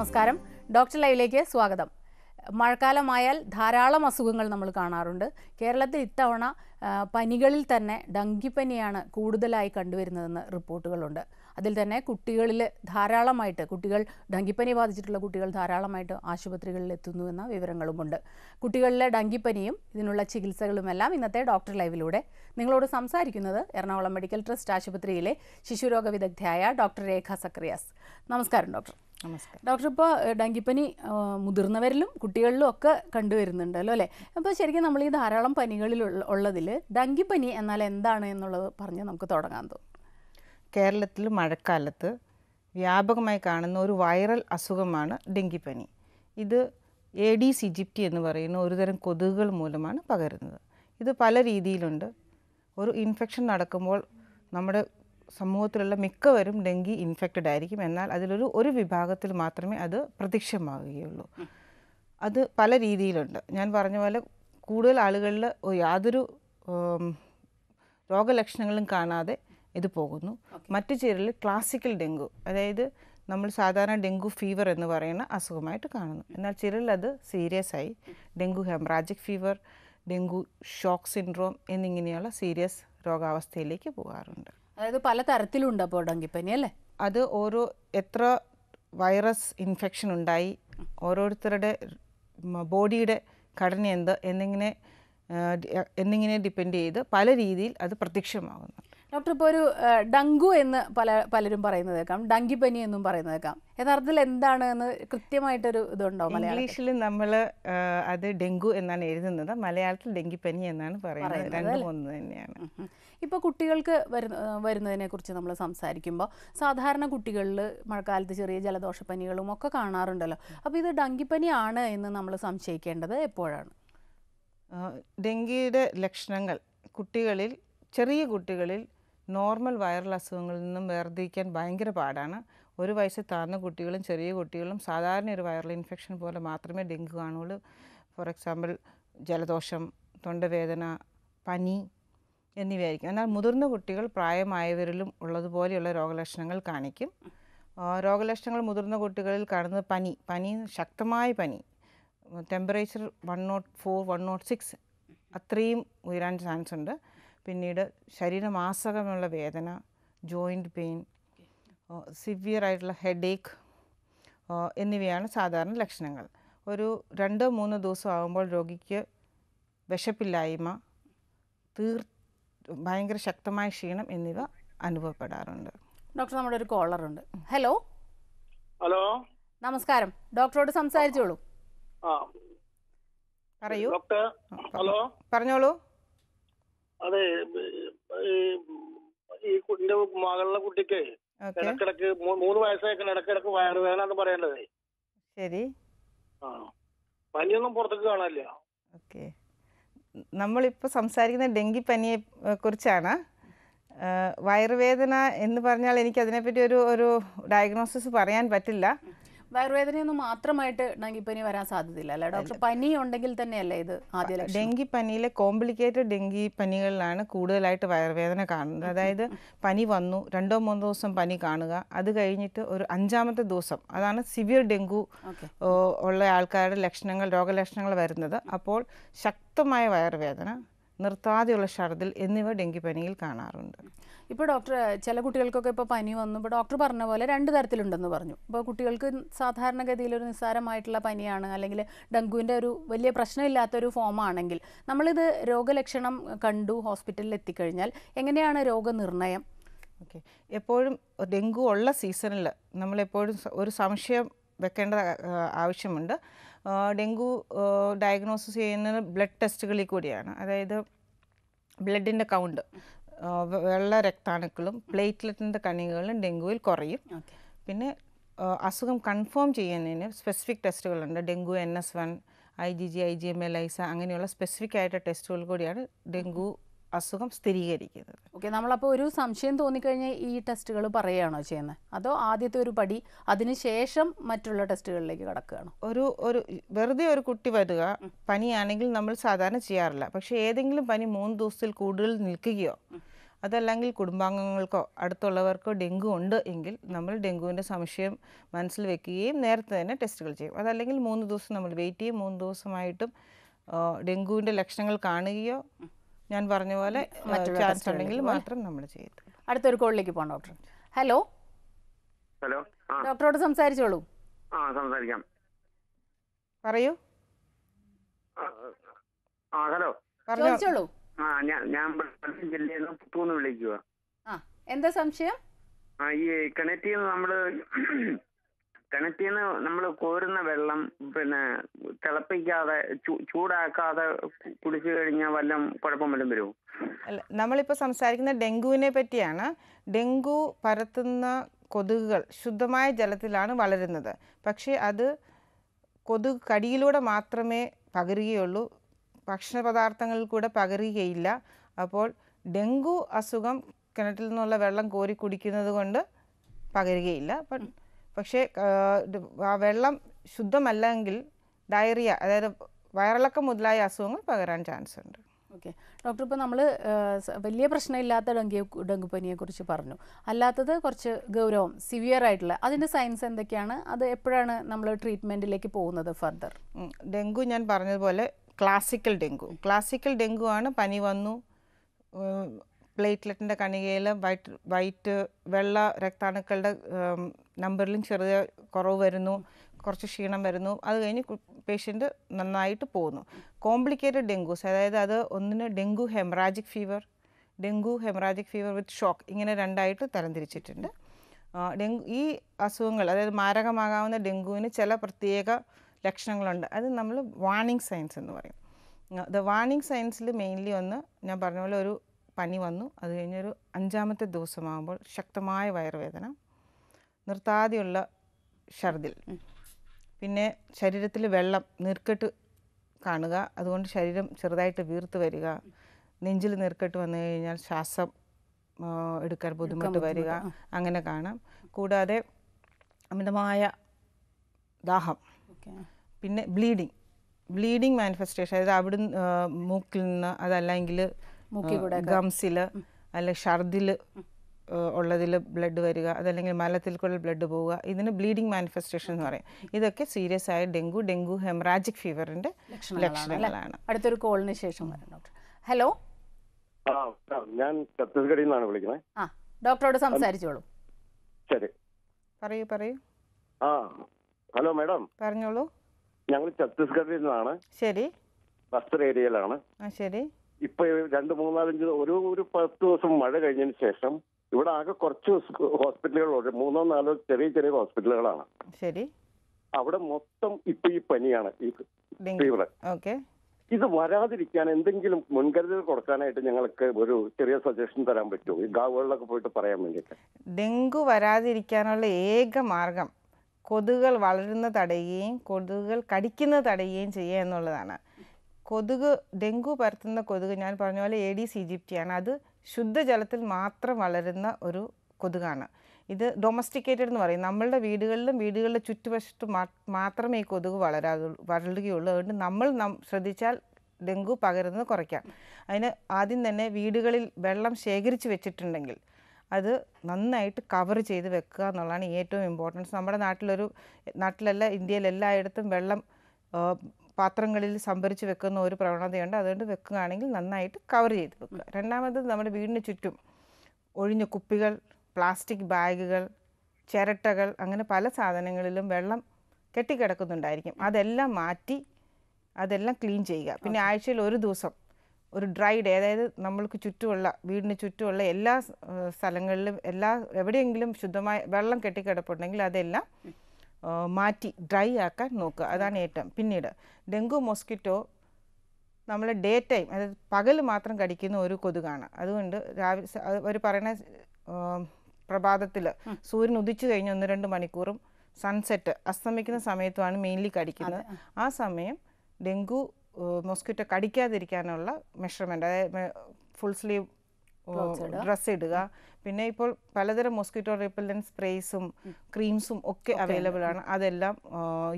നമസ്കാരം ഡോക്ടർ ലൈവിലേക്ക് സ്വാഗതം മഴക്കാലമായാൽ ധാരാളം അസുഖങ്ങൾ നമ്മൾ കാണാറുണ്ട് കേരളത്തിൽ ഇത്തവണ പനികളിൽ തന്നെ ഡങ്കിപ്പനിയാണ് കൂടുതലായി കണ്ടുവരുന്നതെന്ന് റിപ്പോർട്ടുകളുണ്ട് അതിൽ തന്നെ കുട്ടികളിൽ ധാരാളമായിട്ട് കുട്ടികൾ ഡങ്കിപ്പനി ബാധിച്ചിട്ടുള്ള കുട്ടികൾ ധാരാളമായിട്ട് ആശുപത്രികളിൽ എത്തുന്നു എന്ന വിവരങ്ങളുമുണ്ട് കുട്ടികളിലെ ഡങ്കിപ്പനിയും ഇതിനുള്ള ചികിത്സകളുമെല്ലാം ഇന്നത്തെ ഡോക്ടർ ലൈവിലൂടെ നിങ്ങളോട് സംസാരിക്കുന്നത് എറണാകുളം മെഡിക്കൽ ട്രസ്റ്റ് ആശുപത്രിയിലെ ശിശുരോഗ വിദഗ്ധയായ ഡോക്ടർ രേഖ സക്രിയാസ് നമസ്കാരം ഡോക്ടർ നമസ്കാരം ഡോക്ടർ ഇപ്പോൾ ഡങ്കിപ്പനി മുതിർന്നവരിലും കുട്ടികളിലും ഒക്കെ കണ്ടുവരുന്നുണ്ടല്ലോ അല്ലേ അപ്പോൾ ശരിക്കും നമ്മൾ ഈ ധാരാളം പനികളിൽ ഉള്ളതിൽ ഡങ്കിപ്പനി എന്നാൽ എന്താണ് എന്നുള്ളത് പറഞ്ഞ് നമുക്ക് തുടങ്ങാൻ തോന്നും കേരളത്തിൽ മഴക്കാലത്ത് വ്യാപകമായി കാണുന്ന ഒരു വൈറൽ അസുഖമാണ് ഡെങ്കിപ്പനി ഇത് എ ഡീസ് ഇജിപ്റ്റി എന്ന് പറയുന്ന ഒരുതരം കൊതുകുകൾ മൂലമാണ് പകരുന്നത് ഇത് പല രീതിയിലുണ്ട് ഒരു ഇൻഫെക്ഷൻ നടക്കുമ്പോൾ നമ്മുടെ സമൂഹത്തിലുള്ള മിക്കവരും ഡെങ്കി ഇൻഫെക്റ്റഡ് ആയിരിക്കും എന്നാൽ അതിലൊരു ഒരു വിഭാഗത്തിൽ മാത്രമേ അത് പ്രത്യക്ഷമാകുകയുള്ളൂ അത് പല രീതിയിലുണ്ട് ഞാൻ പറഞ്ഞ പോലെ കൂടുതൽ ആളുകളിൽ യാതൊരു രോഗലക്ഷണങ്ങളും കാണാതെ ഇത് പോകുന്നു മറ്റു ചിലരിൽ ക്ലാസിക്കൽ ഡെങ്കു അതായത് നമ്മൾ സാധാരണ ഡെങ്കു ഫീവർ എന്ന് പറയുന്ന അസുഖമായിട്ട് കാണുന്നു എന്നാൽ ചിലരിൽ അത് സീരിയസ് ആയി dengue haemorrhagic fever dengue shock syndrome എന്നിങ്ങനെയുള്ള സീരിയസ് രോഗാവസ്ഥയിലേക്ക് പോകാറുണ്ട് അതായത് പല തരത്തിലുണ്ട് അപ്പോൾ ഡെങ്കിപ്പനി അല്ലേ അത് ഓരോ എത്ര വൈറസ് ഇൻഫെക്ഷൻ ഉണ്ടായി ഓരോരുത്തരുടെ ബോഡിയുടെ ഘടന എന്ത് എന്നിങ്ങനെ എന്നിങ്ങനെ ഡിപ്പെൻഡ് ചെയ്ത് പല രീതിയിൽ അത് പ്രത്യക്ഷമാകുന്നു ഡോക്ടർ ഇപ്പോൾ ഒരു ഡങ്കു എന്ന് പല പലരും പറയുന്നത് കേൾക്കാം ഡങ്കിപ്പനി എന്നും പറയുന്നത് കേൾക്കാം യഥാർത്ഥത്തിൽ എന്താണ് എന്ന് കൃത്യമായിട്ടൊരു ഇതുണ്ടോ ഇംഗ്ലീഷിൽ നമ്മൾ അത് ഡെങ്കു എന്നാണ് എഴുതുന്നത് മലയാളത്തിൽ ഡെങ്കിപ്പനി എന്നാണ് പറയുന്നത് ഒന്ന് തന്നെയാണ് ഇപ്പൊ കുട്ടികൾക്ക് വരുന്ന വരുന്നതിനെ കുറിച്ച് നമ്മൾ സംസാരിക്കുമ്പോൾ സാധാരണ കുട്ടികളിൽ മഴക്കാലത്ത് ചെറിയ ജലദോഷപ്പനികളും ഒക്കെ കാണാറുണ്ടല്ലോ അപ്പോൾ ഇത് ആണ് എന്ന് നമ്മൾ സംശയിക്കേണ്ടത് എപ്പോഴാണ് ഡെങ്കിയുടെ ലക്ഷണങ്ങൾ കുട്ടികളിൽ ചെറിയ കുട്ടികളിൽ നോർമൽ വൈറൽ അസുഖങ്ങളിൽ നിന്നും വേർതിരിക്കാൻ ഭയങ്കര പാടാണ് ഒരു വയസ്സ് താഴ്ന്ന കുട്ടികളും ചെറിയ കുട്ടികളും സാധാരണ ഒരു വൈറൽ ഇൻഫെക്ഷൻ പോലെ മാത്രമേ ഡെങ്കു കാണുള്ളൂ ഫോർ എക്സാമ്പിൾ ജലദോഷം തൊണ്ടവേദന പനി എന്നിവയായിരിക്കും എന്നാൽ മുതിർന്ന കുട്ടികൾ പ്രായമായവരിലും ഉള്ളതുപോലെയുള്ള രോഗലക്ഷണങ്ങൾ കാണിക്കും രോഗലക്ഷണങ്ങൾ മുതിർന്ന കുട്ടികളിൽ കാണുന്നത് പനി പനി ശക്തമായ പനി temperature one nought four one nought six അത്രയും ഉയരാൻ ചാൻസ് ഉണ്ട് പിന്നീട് ശരീരമാസകമുള്ള വേദന ജോയിൻ്റ് പെയിൻ സിവിയർ ആയിട്ടുള്ള ഹെഡേക്ക് എന്നിവയാണ് സാധാരണ ലക്ഷണങ്ങൾ ഒരു രണ്ട് മൂന്ന് ദിവസം ആകുമ്പോൾ രോഗിക്ക് വിശപ്പില്ലായ്മ തീർ ഭയങ്കര ശക്തമായ ക്ഷീണം എന്നിവ അനുഭവപ്പെടാറുണ്ട് ഡോക്ടർ നമ്മുടെ ഒരു കോളർ ഉണ്ട് ഹലോ ഹലോ നമസ്കാരം ഡോക്ടറോട് സംസാരിച്ചോളൂ പറയൂ ഡോക്ടർ ഹലോ പറഞ്ഞോളൂ അതെ ഈ കുട്ടിന്റെ മകളുടെ കുട്ടിക്ക് ഇടക്കിടക്ക് മൂന്ന് വയസ്സായിക്കണം ഇടക്കിടക്ക് വയറുവേദന എന്ന് പറയേണ്ടത് ശരി ആ പനിയൊന്നും പുറത്തേക്ക് കാണാനില്ല ഓക്കെ നമ്മളിപ്പോ സംസാരിക്കുന്ന പനിയെ കുറിച്ചാണ് വയറുവേദന എന്ന് പറഞ്ഞാൽ എനിക്ക് അതിനെപ്പറ്റി ഒരു ഒരു ഡയഗ്നോസിസ് പറയാൻ പറ്റില്ല വയറുവേദനയൊന്നും മാത്രമായിട്ട് ഡെങ്കിപ്പനി വരാൻ സാധ്യതയില്ല അല്ലേ ഡോക്ടർ പനി ഉണ്ടെങ്കിൽ തന്നെയല്ലേ ഇത് ആദ്യ ഡെങ്കിപ്പനിയിലെ കോംപ്ലിക്കേറ്റഡ് ഡെങ്കി പനികളിലാണ് കൂടുതലായിട്ട് വയറുവേദന കാണുന്നത് അതായത് പനി വന്നു രണ്ടോ മൂന്നോ ദിവസം പനി കാണുക അത് കഴിഞ്ഞിട്ട് ഒരു അഞ്ചാമത്തെ ദിവസം അതാണ് സിവിയർ ഡെങ്കു ഉള്ള ആൾക്കാരുടെ ലക്ഷണങ്ങൾ രോഗലക്ഷണങ്ങൾ വരുന്നത് അപ്പോൾ ശക്തമായ വയറുവേദന നിർത്താതെയുള്ള ഷർദിൽ എന്നിവ ഡെങ്കിപ്പനിയിൽ കാണാറുണ്ട് ഇപ്പോൾ ഡോക്ടർ ചില കുട്ടികൾക്കൊക്കെ ഇപ്പോൾ പനി വന്നു ഇപ്പോൾ ഡോക്ടർ പറഞ്ഞ പോലെ രണ്ട് തരത്തിലുണ്ടെന്ന് പറഞ്ഞു ഇപ്പോൾ കുട്ടികൾക്ക് സാധാരണഗതിയിൽ ഒരു നിസ്സാരമായിട്ടുള്ള പനിയാണ് അല്ലെങ്കിൽ ഡെങ്കുവിൻ്റെ ഒരു വലിയ പ്രശ്നമില്ലാത്തൊരു ഫോമാണെങ്കിൽ നമ്മളിത് രോഗലക്ഷണം കണ്ടു ഹോസ്പിറ്റലിൽ എത്തിക്കഴിഞ്ഞാൽ എങ്ങനെയാണ് രോഗനിർണയം ഓക്കെ എപ്പോഴും ഡെങ്കു ഉള്ള സീസണിൽ നമ്മളെപ്പോഴും ഒരു സംശയം വെക്കേണ്ട ആവശ്യമുണ്ട് ഡെങ്കു ഡയഗ്നോസിസ് ചെയ്യുന്നത് ബ്ലഡ് ടെസ്റ്റുകളിൽ കൂടിയാണ് അതായത് ബ്ലഡിൻ്റെ കൗണ്ട് വെള്ള രക്താണുക്കളും പ്ലേറ്റ്ലെറ്റിൻ്റെ കണികകളും ഡെങ്കുവിൽ കുറയും പിന്നെ അസുഖം കൺഫേം ചെയ്യുന്നതിന് സ്പെസിഫിക് ടെസ്റ്റുകളുണ്ട് dengue N S one I G G I G M ELISA അങ്ങനെയുള്ള സ്പെസിഫിക് ആയിട്ട് ടെസ്റ്റുകൾ കൂടിയാണ് ഡെങ്കു അസുഖം സ്ഥിരീകരിക്കുന്നത് ഓക്കെ നമ്മളപ്പോൾ ഒരു സംശയം തോന്നിക്കഴിഞ്ഞാൽ ഈ ടെസ്റ്റുകൾ പറയുകയാണോ ചെയ്യുന്നത് അതോ ആദ്യത്തെ ഒരു പടി അതിനുശേഷം മറ്റുള്ള ടെസ്റ്റുകളിലേക്ക് കടക്കുകയാണ് ഒരു ഒരു വെറുതെ ഒരു കുട്ടി വരിക പനിയാണെങ്കിൽ നമ്മൾ സാധാരണ ചെയ്യാറില്ല പക്ഷേ ഏതെങ്കിലും പനി മൂന്ന് ദിവസത്തിൽ കൂടുതൽ നിൽക്കുകയോ അതല്ലെങ്കിൽ കുടുംബാംഗങ്ങൾക്കോ അടുത്തുള്ളവർക്കോ ഡെങ്കു ഉണ്ട് എങ്കിൽ നമ്മൾ ഡെങ്കുവിൻ്റെ സംശയം മനസ്സിൽ വെക്കുകയും നേരത്തെ തന്നെ ടെസ്റ്റുകൾ ചെയ്യും അതല്ലെങ്കിൽ മൂന്ന് ദിവസം നമ്മൾ വെയിറ്റ് ചെയ്യും മൂന്ന് ദിവസമായിട്ടും ഡെങ്കുവിൻ്റെ ലക്ഷണങ്ങൾ കാണുകയോ ഞാൻ പറഞ്ഞ പോലെ ചാൻസ് ഉണ്ടെങ്കിൽ മാത്രം നമ്മൾ ചെയ്യത്തുള്ളൂ അടുത്തൊരു കോളിലേക്ക് പോകണം ഡോക്ടർ ഹലോ ഹലോ ഡോക്ടറോട് സംസാരിച്ചോളൂ ആ സംസാരിക്കാം പറയൂ ആ ഹലോ ചോദിച്ചോളൂ ആ ഞാൻ ഞാൻ ജില്ലയിൽ നിന്ന് പുത്തൂന്ന് വിളിക്കുക എന്താ സംശയം ആ ഈ കിണറ്റിൽ നമ്മൾ കിണറ്റിൽ നിന്ന് നമ്മൾ കോരുന്ന വെള്ളം പിന്നെ തിളപ്പിക്കാതെ ചൂടാക്കാതെ കുടിച്ചു കഴിഞ്ഞാൽ വല്ല കുഴപ്പം വല്ലതും വരുമോ അല്ല നമ്മളിപ്പോൾ സംസാരിക്കുന്ന ഡെങ്കുവിനെ പറ്റിയാണ് ഡെങ്കു പരത്തുന്ന കൊതുകുകൾ ശുദ്ധമായ ജലത്തിലാണ് വളരുന്നത് പക്ഷേ അത് കൊതുക് കടിയിലൂടെ മാത്രമേ പകരുകയുള്ളൂ ഭക്ഷണ പദാർത്ഥങ്ങളിൽ കൂടെ പകരുകയില്ല അപ്പോൾ ഡെങ്കു അസുഖം കിണറ്റിൽ നിന്നുള്ള വെള്ളം കോരി കുടിക്കുന്നത് കൊണ്ട് പകരുകയില്ല ബട്ട് പക്ഷേ ആ വെള്ളം ശുദ്ധമല്ലെങ്കിൽ ഡയറിയ അതായത് വയറിളക്കം മുതലായ അസുഖങ്ങൾ പകരാൻ ചാൻസ് ഉണ്ട് ഓക്കെ ഡോക്ടർ ഇപ്പോൾ നമ്മൾ വലിയ പ്രശ്നമില്ലാത്ത ഡെങ്കി ഡെങ്കുപ്പനിയെക്കുറിച്ച് പറഞ്ഞു അല്ലാത്തത് കുറച്ച് ഗൗരവം സിവിയർ ആയിട്ടുള്ള അതിൻ്റെ സയൻസ് എന്തൊക്കെയാണ് അത് എപ്പോഴാണ് നമ്മൾ ട്രീറ്റ്മെൻറ്റിലേക്ക് പോകുന്നത് ഫർദർ ഡെങ്കു ഞാൻ പറഞ്ഞതുപോലെ ക്ലാസിക്കൽ ഡെങ്കു ക്ലാസിക്കൽ ഡെങ്കു ആണ് പനി വന്നു പ്ലേറ്റ്ലെറ്റിൻ്റെ കണികയിൽ വൈറ്റ് വൈറ്റ് വെള്ള രക്താണുക്കളുടെ നമ്പറിലും ചെറിയ കുറവ് വരുന്നു കുറച്ച് ക്ഷീണം വരുന്നു അത് കഴിഞ്ഞ് പേഷ്യൻ്റ് നന്നായിട്ട് പോകുന്നു കോംപ്ലിക്കേറ്റഡ് ഡെങ്കൂസ് അതായത് അത് ഒന്നിന് dengue haemorrhagic fever dengue haemorrhagic fever with shock ഇങ്ങനെ രണ്ടായിട്ട് തരംതിരിച്ചിട്ടുണ്ട് ഡെങ്കു ഈ അസുഖങ്ങൾ അതായത് മാരകമാകാവുന്ന ഡെങ്കുവിന് ചില പ്രത്യേക ലക്ഷണങ്ങളുണ്ട് അത് നമ്മൾ വാണിംഗ് സയൻസ് എന്ന് പറയും ദ വാണിംഗ് സയൻസിൽ മെയിൻലി ഒന്ന് ഞാൻ പറഞ്ഞ പോലെ ഒരു പനി വന്നു അത് കഴിഞ്ഞൊരു അഞ്ചാമത്തെ ദിവസമാകുമ്പോൾ ശക്തമായ വയറുവേദന നിർത്താതെയുള്ള ഛർദിൽ പിന്നെ ശരീരത്തിൽ വെള്ളം നീർക്കെട്ട് കാണുക അതുകൊണ്ട് ശരീരം ചെറുതായിട്ട് വീർത്ത് വരിക നെഞ്ചിൽ നീർക്കെട്ട് വന്നു കഴിഞ്ഞാൽ ശ്വാസം എടുക്കാൻ ബുദ്ധിമുട്ട് വരിക അങ്ങനെ കാണാം കൂടാതെ അമിതമായ ദാഹം പിന്നെ ബ്ലീഡിങ് ബ്ലീഡിങ് മാനിഫെസ്റ്റേഷൻ അതായത് അവിടുന്ന് മൂക്കിൽ നിന്ന് അതല്ലെങ്കിൽ ഗംസില് അല്ലെ ഷർദിൽ ഉള്ളതിൽ ബ്ലഡ് വരിക അതല്ലെങ്കിൽ മലത്തിൽ കൂടെ ബ്ലഡ് പോവുക ഇതിന് ബ്ലീഡിംഗ് മാനിഫെസ്റ്റേഷൻ എന്ന് പറയും ഇതൊക്കെ സീരിയസ് ആയ ഡെങ്കു ഡെങ്കു ഹെമറാജിക് ഫീവറിന്റെ ലക്ഷണങ്ങളാണ് അടുത്തൊരു കോളിന് ശേഷം ഹലോ ഞാൻ ഛത്തീസ്ഗഡിൽ നിന്നാണ് വിളിക്കുന്നത് ആ ഡോക്ടറോട് സംസാരിച്ചോളൂ ശരി പറയൂ പറയൂ ആ ഹലോ മാഡം പറഞ്ഞോളൂ ഞങ്ങൾ ഛത്തീസ്ഗഡിൽ നിന്നാണ് ശരി ബസ്റ്റർ ഏരിയയിലാണ് ശരി ഇപ്പൊ രണ്ട് മൂന്നാലഞ്ച് ഒരു ഒരു പത്ത് ദിവസം മഴ കഴിഞ്ഞതിന് ശേഷം ഇവിടെ ആകെ കുറച്ച് ഹോസ്പിറ്റലുകളുണ്ട് മൂന്നോ നാലോ ചെറിയ ചെറിയ ഹോസ്പിറ്റലുകളാണ് ശരി അവിടെ മൊത്തം ഇപ്പൊ ഈ പനിയാണ് ഈ ഫീവർ ഇത് വരാതിരിക്കാൻ എന്തെങ്കിലും മുൻകരുതൽ കൊടുക്കാനായിട്ട് ഞങ്ങൾക്ക് ഒരു ചെറിയ സജഷൻ തരാൻ പറ്റുമോ ഈ ഗാവുകളിലൊക്കെ പോയിട്ട് പറയാൻ വേണ്ടിയിട്ട് ഡെങ്കു വരാതിരിക്കാനുള്ള ഏക മാർഗം കൊതുകൾ വളരുന്ന തടയുകയും കൊതുകുകൾ കടിക്കുന്നത് തടയുകയും ചെയ്യുക എന്നുള്ളതാണ് കൊതുക് ഡെങ്കു പരത്തുന്ന കൊതുക് ഞാൻ പറഞ്ഞ പോലെ എ ഡീസ് ഈജിപ്റ്റിയാണ് അത് ശുദ്ധജലത്തിൽ മാത്രം വളരുന്ന ഒരു കൊതുകാണ് ഇത് ഡൊമസ്റ്റിക്കേറ്റഡ് എന്ന് പറയും നമ്മളുടെ വീടുകളിലും വീടുകളുടെ ചുറ്റുവശത്ത് മാത്രമേ ഈ കൊതുക് വളരാതു വളരുകയുള്ളൂ അതുകൊണ്ട് നമ്മൾ ശ്രദ്ധിച്ചാൽ ഡെങ്കു പകരുന്നത് കുറയ്ക്കാം അതിന് ആദ്യം തന്നെ വീടുകളിൽ വെള്ളം ശേഖരിച്ച് വെച്ചിട്ടുണ്ടെങ്കിൽ അത് നന്നായിട്ട് കവർ ചെയ്ത് വെക്കുക എന്നുള്ളതാണ് ഏറ്റവും ഇമ്പോർട്ടൻസ് നമ്മുടെ നാട്ടിലൊരു നാട്ടിലല്ല ഇന്ത്യയിലെല്ലായിടത്തും വെള്ളം പാത്രങ്ങളിൽ സംഭരിച്ച് വെക്കുന്ന ഒരു പ്രവണതയുണ്ട് അതുകൊണ്ട് വെക്കുകയാണെങ്കിൽ നന്നായിട്ട് കവർ ചെയ്ത് വെക്കുക രണ്ടാമത് നമ്മുടെ വീടിന് ചുറ്റും ഒഴിഞ്ഞ കുപ്പികൾ പ്ലാസ്റ്റിക് ബാഗുകൾ ചിരട്ടകൾ അങ്ങനെ പല സാധനങ്ങളിലും വെള്ളം കെട്ടിക്കിടക്കുന്നുണ്ടായിരിക്കും അതെല്ലാം മാറ്റി അതെല്ലാം ക്ലീൻ ചെയ്യുക പിന്നെ ആഴ്ചയിൽ ഒരു ദിവസം ഒരു ഡ്രൈ ഡേ അതായത് നമ്മൾക്ക് ചുറ്റുമുള്ള വീടിന് ചുറ്റുമുള്ള എല്ലാ സ്ഥലങ്ങളിലും എല്ലാ എവിടെയെങ്കിലും ശുദ്ധമായ വെള്ളം കെട്ടിക്കിടപ്പുണ്ടെങ്കിൽ അതെല്ലാം മാറ്റി ഡ്രൈ ആക്കാൻ നോക്കുക അതാണ് ഏറ്റവും പിന്നീട് ഡെങ്കു മോസ്കിറ്റോ നമ്മൾ ഡേ ടൈം അതായത് പകൽ മാത്രം കടിക്കുന്ന ഒരു കൊതുകാണ് അതുകൊണ്ട് രാവിലെ അവർ പറയുന്ന പ്രഭാതത്തിൽ സൂര്യൻ ഉദിച്ചു കഴിഞ്ഞ് ഒന്ന് രണ്ട് മണിക്കൂറും സൺസെറ്റ് അസ്തമിക്കുന്ന സമയത്തുമാണ് മെയിൻലി കടിക്കുന്നത് ആ സമയം ഡെങ്കു മോസ്കിറ്റോ കടിക്കാതിരിക്കാനുള്ള മെഷർമെൻ്റ് അതായത് ഫുൾ സ്ലീവ് ഡ്രസ്സ് ഇടുക പിന്നെ ഇപ്പോൾ പലതരം മോസ്കിറ്റോ റിപ്പല്ലൻ സ്പ്രേസും ക്രീംസും ഒക്കെ അവൈലബിൾ ആണ് അതെല്ലാം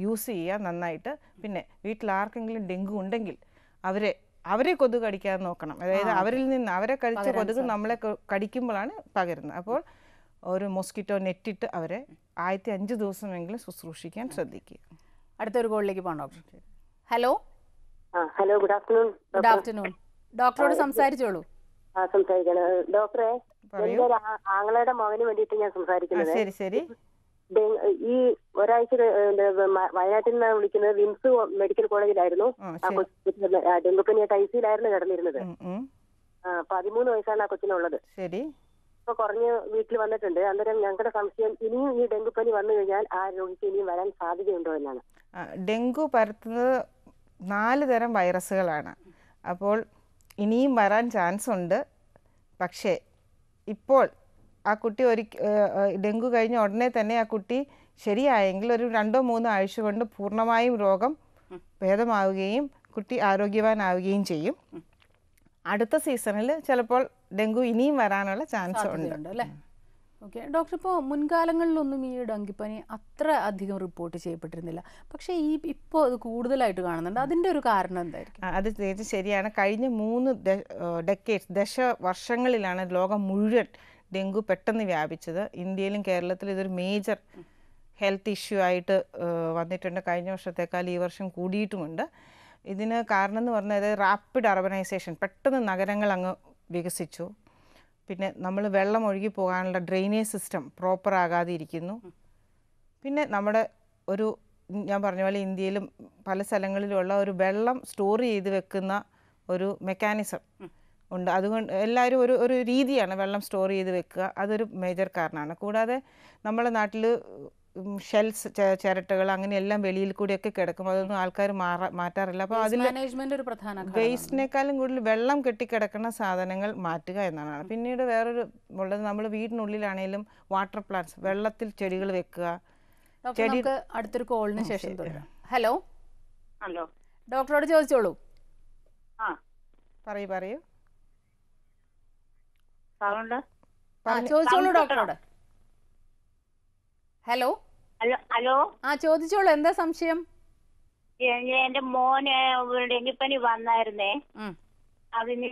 യൂസ് ചെയ്യുക നന്നായിട്ട് പിന്നെ വീട്ടിൽ ആർക്കെങ്കിലും ഡെങ്കു ഉണ്ടെങ്കിൽ അവരെ അവരെ കൊതുക് കടിക്കാൻ നോക്കണം അതായത് അവരിൽ നിന്ന് അവരെ കഴിച്ച കൊതുക് നമ്മളെ കടിക്കുമ്പോഴാണ് പകരുന്നത് അപ്പോൾ ഒരു മോസ്കിറ്റോ നെറ്റിട്ട് അവരെ ആയിരത്തി അഞ്ച് ദിവസമെങ്കിലും ശുശ്രൂഷിക്കാൻ ശ്രദ്ധിക്കുക അടുത്തൊരു കോളിലേക്ക് പോകണോ hello hello good afternoon good afternoon ഡോക്ടറോട് സംസാരിച്ചോളൂ സംസാരിക്കണത് ഡോക്ടറെ എന്റെ ആങ്ങളയുടെ മകന് വേണ്ടിയിട്ട് ഞാൻ സംസാരിക്കുന്നത് ശരി ശരി ഈ ഒരാഴ്ച വയനാട്ടിൽ നിന്നാണ് വിളിക്കുന്നത് വിംസ് മെഡിക്കൽ കോളേജിലായിരുന്നു ഡെങ്കുപ്പനി ഐസിയിലായിരുന്നു കിടന്നിരുന്നത് പതിമൂന്ന് വയസ്സാണ് ആ കൊച്ചിനുള്ളത് ശരി ഇപ്പൊ കുറഞ്ഞ് വീട്ടിൽ വന്നിട്ടുണ്ട് അന്നേരം ഞങ്ങളുടെ സംശയം ഇനിയും ഈ ഡെങ്കുപ്പനി വന്നു കഴിഞ്ഞാൽ ആ രോഗിക്ക് ഇനിയും വരാൻ സാധ്യതയുണ്ടോ എന്നാണ് ഡെങ്കു പരത്തുന്നത് നാല് തരം വൈറസുകളാണ് അപ്പോൾ ഇനിയും വരാൻ ചാൻസ് ഉണ്ട് പക്ഷേ ഇപ്പോൾ ആ കുട്ടി ഒരു ഡെങ്കു കഴിഞ്ഞ ഉടനെ തന്നെ ആ കുട്ടി ശരിയായെങ്കിൽ ഒരു രണ്ടോ മൂന്നോ ആഴ്ച കൊണ്ട് പൂർണ്ണമായും രോഗം ഭേദമാവുകയും കുട്ടി ആരോഗ്യവാനാവുകയും ചെയ്യും അടുത്ത സീസണിൽ ചിലപ്പോൾ ഡെങ്കു ഇനിയും വരാനുള്ള ചാൻസ് ഉണ്ട് അല്ലേ ഓക്കെ ഡോക്ടർ ഇപ്പോൾ മുൻകാലങ്ങളിലൊന്നും ഈ ഡങ്കിപ്പനി അത്ര അധികം റിപ്പോർട്ട് ചെയ്യപ്പെട്ടിരുന്നില്ല പക്ഷേ ഈ ഇപ്പോൾ അത് കൂടുതലായിട്ട് കാണുന്നുണ്ട് അതിൻ്റെ ഒരു കാരണം എന്തായിരിക്കും അത് തീർച്ചയായും ശരിയാണ് കഴിഞ്ഞ മൂന്ന് ഡെക്കേഡ്സ് ദശ വർഷങ്ങളിലാണ് ലോകം മുഴുവൻ ഡെങ്കു പെട്ടെന്ന് വ്യാപിച്ചത് ഇന്ത്യയിലും കേരളത്തിലും ഇതൊരു മേജർ ഹെൽത്ത് ഇഷ്യൂ ആയിട്ട് വന്നിട്ടുണ്ട് കഴിഞ്ഞ വർഷത്തേക്കാൾ ഈ വർഷം കൂടിയിട്ടുമുണ്ട് ഇതിന് കാരണം എന്ന് പറഞ്ഞാൽ റാപ്പിഡ് അർബനൈസേഷൻ പെട്ടെന്ന് നഗരങ്ങൾ അങ്ങ് വികസിച്ചു പിന്നെ നമ്മൾ വെള്ളം ഒഴുകി പോകാനുള്ള ഡ്രെയിനേജ് സിസ്റ്റം പ്രോപ്പർ ആകാതെ ഇരിക്കുന്നു പിന്നെ നമ്മുടെ ഒരു ഞാൻ പറഞ്ഞ പോലെ ഇന്ത്യയിലും പല സ്ഥലങ്ങളിലുമുള്ള ഒരു വെള്ളം സ്റ്റോർ ചെയ്ത് വെക്കുന്ന ഒരു മെക്കാനിസം ഉണ്ട് അതുകൊണ്ട് എല്ലാവരും ഒരു ഒരു രീതിയാണ് വെള്ളം സ്റ്റോർ ചെയ്ത് വെക്കുക അതൊരു മേജർ കാരണമാണ് കൂടാതെ നമ്മുടെ നാട്ടിൽ ഷെൽസ് ചിരട്ടകൾ അങ്ങനെയെല്ലാം വെളിയിൽ കൂടിയൊക്കെ കിടക്കും അതൊന്നും ആൾക്കാർ മാറ മാറ്റാറില്ല അപ്പോൾ അതിൽ ഒരു പ്രധാന വേസ്റ്റിനേക്കാളും കൂടുതൽ വെള്ളം കെട്ടിക്കിടക്കുന്ന സാധനങ്ങൾ മാറ്റുക എന്നാണ് പിന്നീട് വേറൊരു ഉള്ളത് നമ്മൾ വീടിനുള്ളിലാണെങ്കിലും വാട്ടർ പ്ലാന്റ്സ് വെള്ളത്തിൽ ചെടികൾ വെക്കുക ചെടി അടുത്തൊരു കോളിന് ശേഷം ഹലോ ഹലോ ഡോക്ടറോട് ചോദിച്ചോളൂ പറയൂ പറയൂ ചോദിച്ചോളൂ ഡോക്ടറോട് ഹലോ ഹലോ ആ ചോദിച്ചോളൂ എന്താ സംശയം എന്റെ മോന് ഡെങ്കിപ്പനി വന്നായിരുന്നേ അതിന്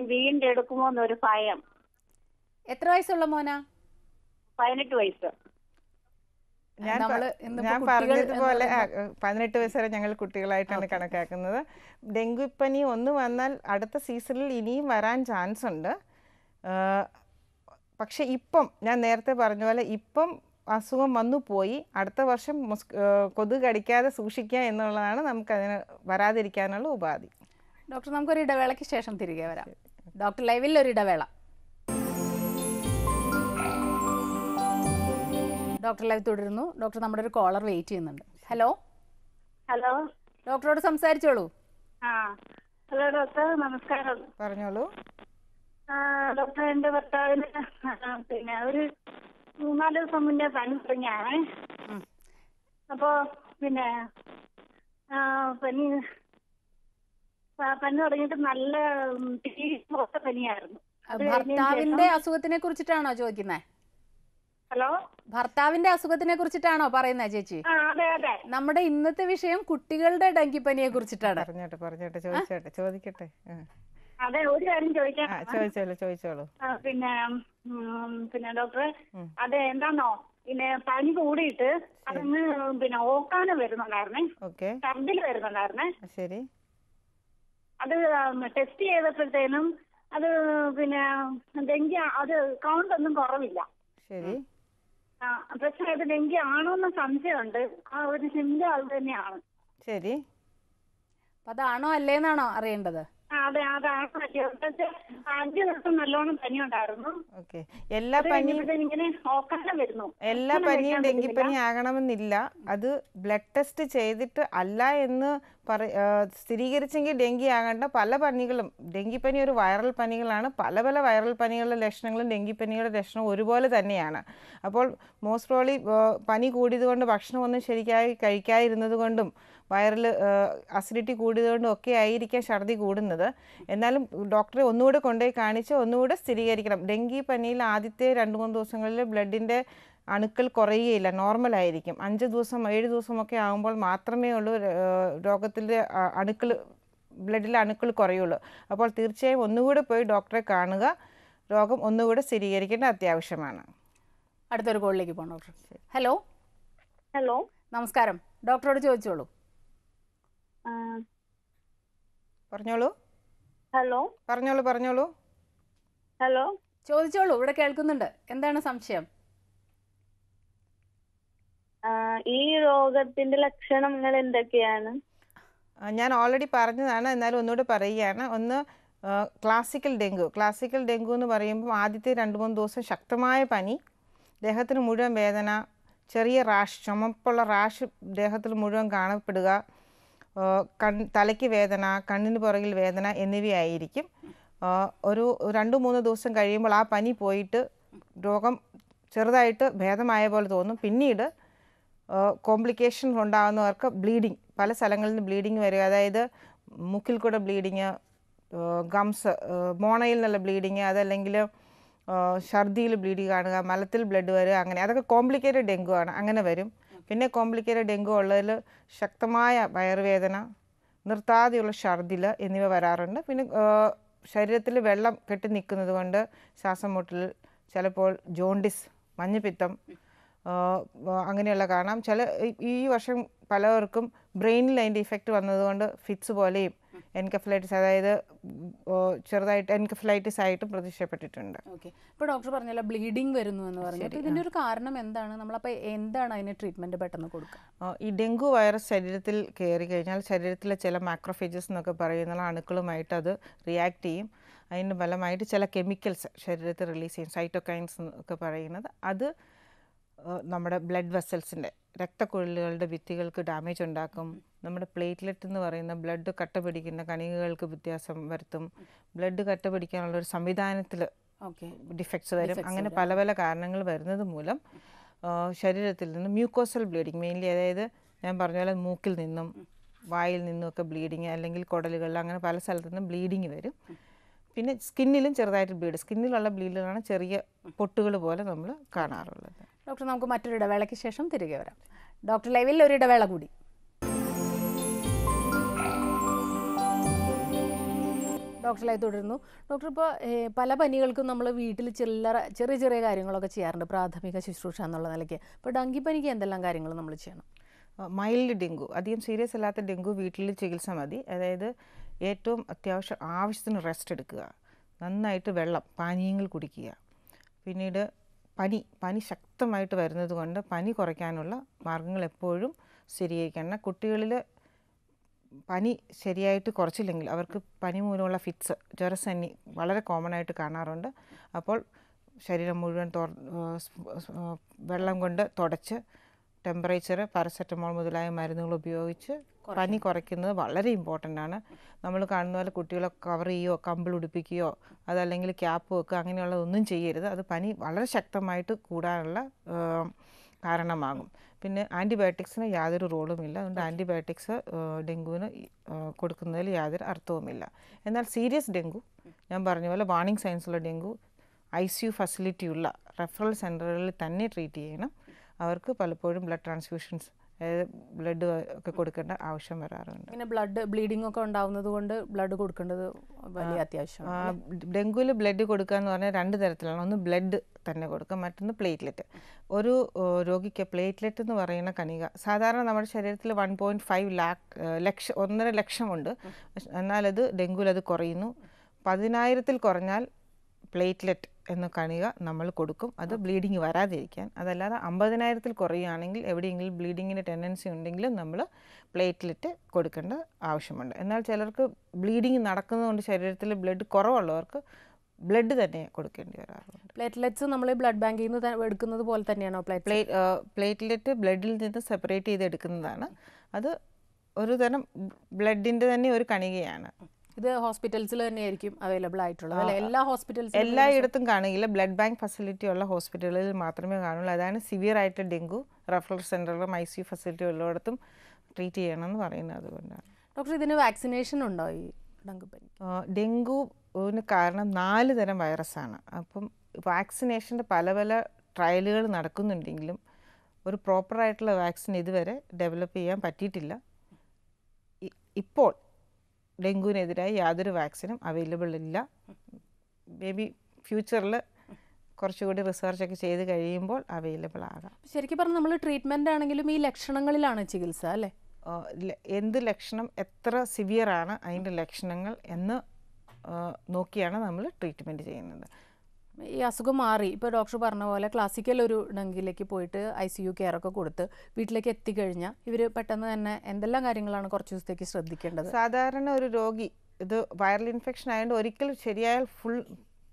എന്നൊരു ഭയം എത്ര വയസ്സുള്ള മോനാ പതിനെട്ട് വയസ്സ് ഞാൻ പറഞ്ഞതുപോലെ പതിനെട്ട് വയസ്സ് വരെ ഞങ്ങൾ കുട്ടികളായിട്ടാണ് കണക്കാക്കുന്നത് ഡെങ്കിപ്പനി ഒന്ന് വന്നാൽ അടുത്ത സീസണിൽ ഇനിയും വരാൻ ചാൻസ് ഉണ്ട് പക്ഷെ ഇപ്പം ഞാൻ നേരത്തെ പറഞ്ഞ പോലെ ഇപ്പം അസുഖം വന്നു പോയി അടുത്ത വർഷം കൊതുക് കടിക്കാതെ സൂക്ഷിക്കുക എന്നുള്ളതാണ് നമുക്കതിന് വരാതിരിക്കാനുള്ള ഉപാധി ഡോക്ടർ നമുക്കൊരു ഇടവേളയ്ക്ക് ശേഷം തിരികെ വരാം ഡോക്ടർ ലൈവിൽ ഒരു ഇടവേള ഡോക്ടർ ലൈവ് തുടരുന്നു ഡോക്ടർ നമ്മുടെ ഒരു കോളർ വെയിറ്റ് ചെയ്യുന്നുണ്ട് ഹലോ ഹലോ ഡോക്ടറോട് സംസാരിച്ചോളൂ ഹലോ ഡോക്ടർ നമസ്കാരം പറഞ്ഞോളൂ ഡോക്ടർ എന്റെ ഭർത്താവിന് പിന്നെ ഒരു മൂന്നാല് ദിവസം മുന്നേ പനി തുടങ്ങിയാണേ അപ്പോ പിന്നെ പനി പനി തുടങ്ങിയിട്ട് നല്ല പനിയായിരുന്നു ഭർത്താവിന്റെ അസുഖത്തിനെ കുറിച്ചിട്ടാണോ ചോദിക്കുന്നത് ഹലോ ഭർത്താവിന്റെ അസുഖത്തിനെ കുറിച്ചിട്ടാണോ പറയുന്നത് ചേച്ചി നമ്മുടെ ഇന്നത്തെ വിഷയം കുട്ടികളുടെ ഡെങ്കിപ്പനിയെ കുറിച്ചിട്ടാണ് പറഞ്ഞോട്ടെ പറഞ്ഞോട്ടെ ചോദിച്ചോട്ടെ ചോദിക്കട്ടെ അതെ ഒരു കാര്യം ചോദിക്കാൻ ചോദിച്ചോളൂ പിന്നെ പിന്നെ ഡോക്ടറെ അതെ എന്താണോ പിന്നെ പനി കൂടിയിട്ട് അതങ്ങ് പിന്നെ ഓക്കാനം വരുന്നുണ്ടായിരുന്നേ ഛർദിൽ വരുന്നുണ്ടായിരുന്നേ ശരി അത് ടെസ്റ്റ് ചെയ്തപ്പോഴത്തേനും അത് പിന്നെ ഡെങ്കി അത് കൗണ്ട് ഒന്നും കുറവില്ല ശരി ആ പക്ഷെ അത് ഡെങ്കി ആണോന്ന് സംശയമുണ്ട് ആ ഒരു ചിന്ത അത് തന്നെയാണ് ശരി അതാണോ അല്ലേന്നാണോ അറിയേണ്ടത് അതെ അതെ അഞ്ചു ദിവസം നല്ലോണം പനി ഉണ്ടായിരുന്നു എല്ലാ പനിയും ഇങ്ങനെ ഓക്കാനം വരുന്നു എല്ലാ പനിയും ഡെങ്കിപ്പനി ആകണമെന്നില്ല അത് ബ്ലഡ് ടെസ്റ്റ് ചെയ്തിട്ട് അല്ല എന്ന് പറ സ്ഥിരീകരിച്ചെങ്കിൽ ഡെങ്കി ആകേണ്ട പല പനികളും ഡെങ്കിപ്പനി ഒരു വൈറൽ പനികളാണ് പല പല വൈറൽ പനികളുടെ ലക്ഷണങ്ങളും ഡെങ്കിപ്പനിയുടെ ലക്ഷണവും ഒരുപോലെ തന്നെയാണ് അപ്പോൾ മോസ്റ്റ് പ്രോബ്ലി പനി കൂടിയതുകൊണ്ട് ഭക്ഷണമൊന്നും ശരിക്കായി കഴിക്കാതിരുന്നത് കൊണ്ടും വൈറൽ അസിഡിറ്റി കൂടിയതുകൊണ്ടും ഒക്കെ ആയിരിക്കാം ഛർദി കൂടുന്നത് എന്നാലും ഡോക്ടറെ ഒന്നുകൂടെ കൊണ്ടുപോയി കാണിച്ച് ഒന്നുകൂടെ സ്ഥിരീകരിക്കണം ഡെങ്കി പനിയിൽ ആദ്യത്തെ രണ്ട് മൂന്ന് ദിവസങ്ങളിൽ ബ്ലഡിൻ്റെ അണുക്കൾ കുറയുകയില്ല നോർമലായിരിക്കും അഞ്ച് ദിവസം ഏഴ് ദിവസമൊക്കെ ആകുമ്പോൾ മാത്രമേ ഉള്ളൂ രോഗത്തിൻ്റെ അണുക്കൾ ബ്ലഡിലെ അണുക്കൾ കുറയുള്ളൂ അപ്പോൾ തീർച്ചയായും ഒന്നുകൂടി പോയി ഡോക്ടറെ കാണുക രോഗം ഒന്നുകൂടി സ്ഥിരീകരിക്കേണ്ട അത്യാവശ്യമാണ് അടുത്തൊരു കോളിലേക്ക് പോകണം ഡോക്ടർ ഹലോ ഹലോ നമസ്കാരം ഡോക്ടറോട് ചോദിച്ചോളൂ പറഞ്ഞോളൂ ഹലോ പറഞ്ഞോളൂ പറഞ്ഞോളൂ ഹലോ ചോദിച്ചോളൂ ഇവിടെ കേൾക്കുന്നുണ്ട് എന്താണ് സംശയം ഈ രോഗത്തിന്റെ ലക്ഷണങ്ങൾ എന്തൊക്കെയാണ് ഞാൻ ഓൾറെഡി പറഞ്ഞതാണ് എന്നാലും ഒന്നുകൂടി പറയുകയാണ് ഒന്ന് ക്ലാസിക്കൽ ഡെങ്കു ക്ലാസിക്കൽ ഡെങ്കു എന്ന് പറയുമ്പോൾ ആദ്യത്തെ രണ്ട് മൂന്ന് ദിവസം ശക്തമായ പനി ദേഹത്തിന് മുഴുവൻ വേദന ചെറിയ റാഷ് ചുമപ്പുള്ള റാഷ് ദേഹത്തിൽ മുഴുവൻ കാണപ്പെടുക കൺ തലയ്ക്ക് വേദന കണ്ണിന് പുറകിൽ വേദന എന്നിവയായിരിക്കും ഒരു രണ്ട് മൂന്ന് ദിവസം കഴിയുമ്പോൾ ആ പനി പോയിട്ട് രോഗം ചെറുതായിട്ട് ഭേദമായ പോലെ തോന്നും പിന്നീട് കോംപ്ലിക്കേഷൻ ഉണ്ടാകുന്നവർക്ക് ബ്ലീഡിങ് പല സ്ഥലങ്ങളിൽ നിന്ന് ബ്ലീഡിങ് വരും അതായത് മുക്കിൽ കൂടെ ബ്ലീഡിങ് ഗംസ് മോണയിൽ നിന്നുള്ള ബ്ലീഡിങ് അതല്ലെങ്കിൽ ഛർദിയിൽ ബ്ലീഡിങ് കാണുക മലത്തിൽ ബ്ലഡ് വരിക അങ്ങനെ അതൊക്കെ കോംപ്ലിക്കേറ്റഡ് ഡെങ്കു ആണ് അങ്ങനെ വരും പിന്നെ കോംപ്ലിക്കേറ്റഡ് ഡെങ്കു ഉള്ളതിൽ ശക്തമായ വയറുവേദന നിർത്താതെയുള്ള ഛർദിൽ എന്നിവ വരാറുണ്ട് പിന്നെ ശരീരത്തിൽ വെള്ളം കെട്ടി നിൽക്കുന്നത് കൊണ്ട് ശ്വാസം മുട്ടൽ ചിലപ്പോൾ ജോണ്ടിസ് മഞ്ഞപ്പിത്തം അങ്ങനെയുള്ള കാണാം ചില ഈ വർഷം പലവർക്കും ബ്രെയിനിൽ അതിൻ്റെ ഇഫക്റ്റ് വന്നതുകൊണ്ട് ഫിറ്റ്സ് പോലെയും എൻകഫലൈറ്റിസ് അതായത് ചെറുതായിട്ട് എൻകഫലൈറ്റിസ് ആയിട്ട് പ്രതീക്ഷപ്പെട്ടിട്ടുണ്ട് ഓക്കെ ഇപ്പോൾ ഡോക്ടർ പറഞ്ഞല്ലോ ബ്ലീഡിംഗ് വരുന്നു എന്ന് പറഞ്ഞിട്ട് ഇതിൻ്റെ ഒരു കാരണം എന്താണ് നമ്മളപ്പോൾ എന്താണ് അതിന് ട്രീറ്റ്മെൻറ്റ് പെട്ടെന്ന് കൊടുക്കുക ഈ ഡെങ്കു വൈറസ് ശരീരത്തിൽ കയറി കഴിഞ്ഞാൽ ശരീരത്തിലെ ചില മാക്രോഫേജസ് എന്നൊക്കെ പറയുന്ന അണുക്കളുമായിട്ട് അത് റിയാക്ട് ചെയ്യും അതിൻ്റെ ഫലമായിട്ട് ചില കെമിക്കൽസ് ശരീരത്തിൽ റിലീസ് ചെയ്യും സൈറ്റോകൈൻസ് എന്നൊക്കെ പറയുന്നത് അത് നമ്മുടെ ബ്ലഡ് വെസൽസിൻ്റെ രക്തക്കുഴലുകളുടെ ഭിത്തികൾക്ക് ഡാമേജ് ഉണ്ടാക്കും നമ്മുടെ പ്ലേറ്റ്ലെറ്റ് എന്ന് പറയുന്ന ബ്ലഡ് കട്ട പിടിക്കുന്ന കണികകൾക്ക് വ്യത്യാസം വരുത്തും ബ്ലഡ് കട്ട പിടിക്കാനുള്ള ഒരു സംവിധാനത്തിൽ ഡിഫക്ട്സ് വരും അങ്ങനെ പല പല കാരണങ്ങൾ വരുന്നത് മൂലം ശരീരത്തിൽ നിന്ന് മ്യൂക്കോസൽ ബ്ലീഡിങ് മെയിൻലി അതായത് ഞാൻ പറഞ്ഞ പോലെ മൂക്കിൽ നിന്നും വായിൽ നിന്നുമൊക്കെ ബ്ലീഡിങ് അല്ലെങ്കിൽ കുടലുകളിൽ അങ്ങനെ പല സ്ഥലത്തു നിന്നും ബ്ലീഡിങ് വരും പിന്നെ സ്കിന്നിലും ചെറുതായിട്ട് ബ്ലീഡ് സ്കിന്നിലുള്ള ബ്ലീഡുകളാണ് ചെറിയ പൊട്ടുകൾ പോലെ നമ്മൾ കാണാറുള്ളത് ഡോക്ടർ നമുക്ക് മറ്റൊരു ഇടവേളയ്ക്ക് ശേഷം തിരികെ വരാം ഡോക്ടർ ലൈവിൽ ഒരു ഇടവേള കൂടി ഡോക്ടറായി തുടരുന്നു ഡോക്ടർ ഇപ്പോൾ പല പനികൾക്കും നമ്മൾ വീട്ടിൽ ചില്ലറ ചെറിയ ചെറിയ കാര്യങ്ങളൊക്കെ ചെയ്യാറുണ്ട് പ്രാഥമിക ശുശ്രൂഷ എന്നുള്ള നിലയ്ക്ക് ഇപ്പോൾ ഡങ്കിപ്പനിക്ക് എന്തെല്ലാം കാര്യങ്ങൾ നമ്മൾ ചെയ്യണം മൈൽഡ് ഡെങ്കു അധികം സീരിയസ് അല്ലാത്ത ഡെങ്കു വീട്ടിൽ ചികിത്സ മതി അതായത് ഏറ്റവും അത്യാവശ്യം ആവശ്യത്തിന് റെസ്റ്റ് എടുക്കുക നന്നായിട്ട് വെള്ളം പാനീയങ്ങൾ കുടിക്കുക പിന്നീട് പനി പനി ശക്തമായിട്ട് വരുന്നത് കൊണ്ട് പനി കുറയ്ക്കാനുള്ള മാർഗങ്ങൾ എപ്പോഴും സ്ഥിരീകരിക്കണം കുട്ടികളിൽ പനി ശരിയായിട്ട് കുറച്ചില്ലെങ്കിൽ അവർക്ക് പനി മൂലമുള്ള ഫിറ്റ്സ് ജ്വരസന്നി വളരെ കോമൺ ആയിട്ട് കാണാറുണ്ട് അപ്പോൾ ശരീരം മുഴുവൻ വെള്ളം കൊണ്ട് തുടച്ച് ടെമ്പറേച്ചർ പാരസെറ്റമോൾ മുതലായ മരുന്നുകൾ ഉപയോഗിച്ച് പനി കുറയ്ക്കുന്നത് വളരെ ഇമ്പോർട്ടൻ്റ് ആണ് നമ്മൾ കാണുന്ന പോലെ കുട്ടികളെ കവർ ചെയ്യുകയോ കമ്പിൾ ഉടുപ്പിക്കുകയോ അതല്ലെങ്കിൽ ക്യാപ്പ് വെക്കുക അങ്ങനെയുള്ളതൊന്നും ചെയ്യരുത് അത് പനി വളരെ ശക്തമായിട്ട് കൂടാനുള്ള കാരണമാകും പിന്നെ ആൻറ്റിബയോട്ടിക്സിന് യാതൊരു റോളും ഇല്ല അതുകൊണ്ട് ആൻറ്റിബയോട്ടിക്സ് ഡെങ്കുവിന് കൊടുക്കുന്നതിൽ യാതൊരു അർത്ഥവുമില്ല എന്നാൽ സീരിയസ് ഡെങ്കു ഞാൻ പറഞ്ഞ പോലെ വാർണിംഗ് സയൻസുള്ള ഡെങ്കു ഐ സി യു ഫെസിലിറ്റിയുള്ള റെഫറൽ സെൻറ്ററുകളിൽ തന്നെ ട്രീറ്റ് ചെയ്യണം അവർക്ക് പലപ്പോഴും ബ്ലഡ് ട്രാൻസ്ഫ്യൂഷൻസ് ബ്ലഡ് ഒക്കെ കൊടുക്കേണ്ട ആവശ്യം വരാറുണ്ട് പിന്നെ ബ്ലഡ് ബ്ലീഡിംഗ് ഒക്കെ ഉണ്ടാവുന്നത് കൊണ്ട് ബ്ലഡ് കൊടുക്കേണ്ടത് വലിയ അത്യാവശ്യം ഡെങ്കുവിൽ ബ്ലഡ് കൊടുക്കുക എന്ന് പറഞ്ഞാൽ രണ്ട് തരത്തിലാണ് ഒന്ന് ബ്ലഡ് തന്നെ കൊടുക്കുക മറ്റൊന്ന് പ്ലേറ്റ്ലെറ്റ് ഒരു രോഗിക്ക് പ്ലേറ്റ്ലെറ്റ് എന്ന് പറയുന്ന കണിക സാധാരണ നമ്മുടെ ശരീരത്തിൽ വൺ പോയിൻറ്റ് ഫൈവ് ലാക്ക് ലക്ഷം ഒന്നര ലക്ഷമുണ്ട് എന്നാലത് ഡെങ്കുവിൽ അത് കുറയുന്നു പതിനായിരത്തിൽ കുറഞ്ഞാൽ പ്ലേറ്റ്ലെറ്റ് എന്ന കണിക നമ്മൾ കൊടുക്കും അത് ബ്ലീഡിങ് വരാതിരിക്കാൻ അതല്ലാതെ അമ്പതിനായിരത്തിൽ കുറയുകയാണെങ്കിൽ എവിടെയെങ്കിലും ബ്ലീഡിങ്ങിൻ്റെ ടെൻഡൻസി ഉണ്ടെങ്കിൽ നമ്മൾ പ്ലേറ്റ്ലെറ്റ് കൊടുക്കേണ്ട ആവശ്യമുണ്ട് എന്നാൽ ചിലർക്ക് ബ്ലീഡിങ് നടക്കുന്നതുകൊണ്ട് ശരീരത്തിൽ ബ്ലഡ് കുറവുള്ളവർക്ക് ബ്ലഡ് തന്നെ കൊടുക്കേണ്ടി വരാറുണ്ട് പ്ലേറ്റ്ലെറ്റ്സ് നമ്മൾ ബ്ലഡ് ബാങ്കിൽ നിന്ന് എടുക്കുന്നത് പോലെ തന്നെയാണോ പ്ലേറ്റ്ലെറ്റ് ബ്ലഡിൽ നിന്ന് സെപ്പറേറ്റ് ചെയ്ത് എടുക്കുന്നതാണ് അത് ഒരു തരം ബ്ലഡിൻ്റെ തന്നെ ഒരു കണികയാണ് ഇത് ഹോസ്പിറ്റൽസിൽ തന്നെയായിരിക്കും അവൈലബിൾ ആയിട്ടുള്ളത് അല്ലെ എല്ലാ ഹോസ്പിറ്റൽസിലും എല്ലായിടത്തും കാണില്ല ബ്ലഡ് ബാങ്ക് ഫെസിലിറ്റി ഉള്ള ഹോസ്പിറ്റലുകളിൽ മാത്രമേ കാണുള്ളൂ അതാണ് സിവിയർ ആയിട്ട് ഡെങ്കു റെഫറൽ സെൻ്ററുകളും ഐ സി ഫെസിലിറ്റി ഉള്ളിടത്തും ട്രീറ്റ് ചെയ്യണം എന്ന് പറയുന്നത് അതുകൊണ്ടാണ് ഡോക്ടർ ഇതിന് വാക്സിനേഷൻ ഉണ്ടോ ഈ ഡെങ്കുപ്പനി ഡെങ്കുവിന് കാരണം നാല് തരം വൈറസാണ് അപ്പം വാക്സിനേഷൻ്റെ പല പല ട്രയലുകൾ നടക്കുന്നുണ്ടെങ്കിലും ഒരു പ്രോപ്പറായിട്ടുള്ള വാക്സിൻ ഇതുവരെ ഡെവലപ്പ് ചെയ്യാൻ പറ്റിയിട്ടില്ല ഇപ്പോൾ ഡെങ്കുവിനെതിരായി യാതൊരു വാക്സിനും അവൈലബിൾ ഇല്ല മേ ബി ഫ്യൂച്ചറിൽ കുറച്ചുകൂടി റിസർച്ച് ഒക്കെ ചെയ്ത് കഴിയുമ്പോൾ അവൈലബിൾ ആകാം ശരിക്കും പറഞ്ഞാൽ നമ്മൾ ട്രീറ്റ്മെൻ്റ് ആണെങ്കിലും ഈ ലക്ഷണങ്ങളിലാണ് ചികിത്സ അല്ലേ എന്ത് ലക്ഷണം എത്ര സിവിയർ ആണ് അതിൻ്റെ ലക്ഷണങ്ങൾ എന്ന് നോക്കിയാണ് നമ്മൾ ട്രീറ്റ്മെൻറ്റ് ചെയ്യുന്നത് ഈ അസുഖം മാറി ഇപ്പോൾ ഡോക്ടർ പറഞ്ഞ പോലെ ക്ലാസിക്കൽ ഒരു ഡെങ്കിലേക്ക് പോയിട്ട് ഐ സി യു കെയറൊക്കെ കൊടുത്ത് വീട്ടിലേക്ക് എത്തിക്കഴിഞ്ഞാൽ ഇവർ പെട്ടെന്ന് തന്നെ എന്തെല്ലാം കാര്യങ്ങളാണ് കുറച്ച് ദിവസത്തേക്ക് ശ്രദ്ധിക്കേണ്ടത് സാധാരണ ഒരു രോഗി ഇത് വൈറൽ ഇൻഫെക്ഷൻ ആയതുകൊണ്ട് ഒരിക്കലും ശരിയായാൽ ഫുൾ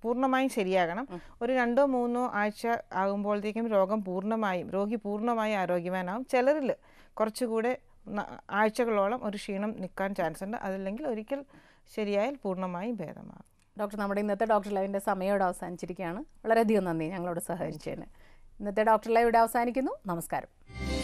പൂർണ്ണമായും ശരിയാകണം ഒരു രണ്ടോ മൂന്നോ ആഴ്ച ആകുമ്പോഴത്തേക്കും രോഗം പൂർണ്ണമായും രോഗി പൂർണ്ണമായും ആരോഗ്യവാനാവും ചിലരിൽ കുറച്ചുകൂടെ ആഴ്ചകളോളം ഒരു ക്ഷീണം നിൽക്കാൻ ചാൻസ് ഉണ്ട് അതല്ലെങ്കിൽ ഒരിക്കൽ ശരിയായാൽ പൂർണ്ണമായും ഭേദമാകും ഡോക്ടർ നമ്മുടെ ഇന്നത്തെ ഡോക്ടർ ലൈവിൻ്റെ സമയം അവസാനിച്ചിരിക്കുകയാണ് വളരെയധികം നന്ദി ഞങ്ങളോട് സഹകരിച്ചതിന് ഇന്നത്തെ ഡോക്ടർ ലൈവ് ഇവിടെ അവസാനിക്കുന്നു നമസ്കാരം